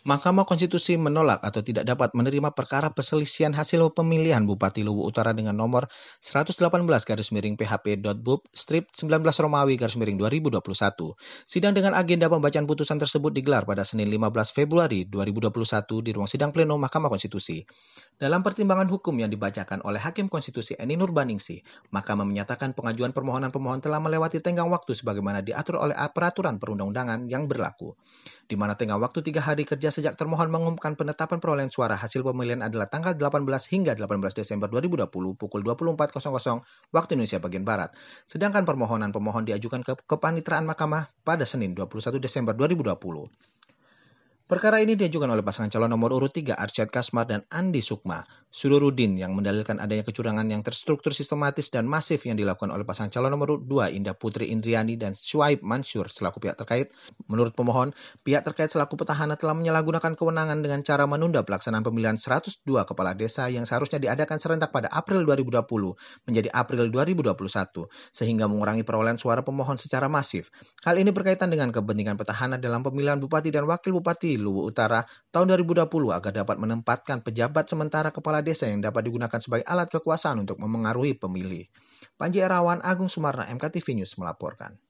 Mahkamah Konstitusi menolak atau tidak dapat menerima perkara perselisihan hasil pemilihan Bupati Luwu Utara dengan nomor 118 garis miring PHP.bub strip 19 Romawi garis miring 2021. Sidang dengan agenda pembacaan putusan tersebut digelar pada Senin 15 Februari 2021 di ruang sidang pleno Mahkamah Konstitusi. Dalam pertimbangan hukum yang dibacakan oleh Hakim Konstitusi Eni Nurbaningsi, Mahkamah menyatakan pengajuan permohonan pemohon telah melewati tenggang waktu sebagaimana diatur oleh peraturan perundang-undangan yang berlaku, di mana tenggang waktu tiga hari kerja sejak termohon mengumumkan penetapan perolehan suara hasil pemilihan adalah tanggal 18 hingga 18 Desember 2020 pukul 24.00 waktu Indonesia bagian Barat. Sedangkan permohonan pemohon diajukan ke Kepaniteraan Mahkamah pada Senin 21 Desember 2020. Perkara ini diajukan oleh pasangan calon nomor urut 3 Arsyad Kasmar dan Andi Sukma Sururudin yang mendalilkan adanya kecurangan yang terstruktur sistematis dan masif yang dilakukan oleh pasangan calon nomor urut 2 Indah Putri Indriani dan Swaib Mansur selaku pihak terkait. Menurut pemohon, pihak terkait selaku petahana telah menyalahgunakan kewenangan dengan cara menunda pelaksanaan pemilihan 102 kepala desa yang seharusnya diadakan serentak pada April 2020 menjadi April 2021 sehingga mengurangi perolehan suara pemohon secara masif. Hal ini berkaitan dengan kepentingan petahana dalam pemilihan bupati dan wakil bupati Luwu Utara tahun 2020 agar dapat menempatkan pejabat sementara kepala desa yang dapat digunakan sebagai alat kekuasaan untuk memengaruhi pemilih. Panji Erawan, Agung Sumarna, MKTV News melaporkan.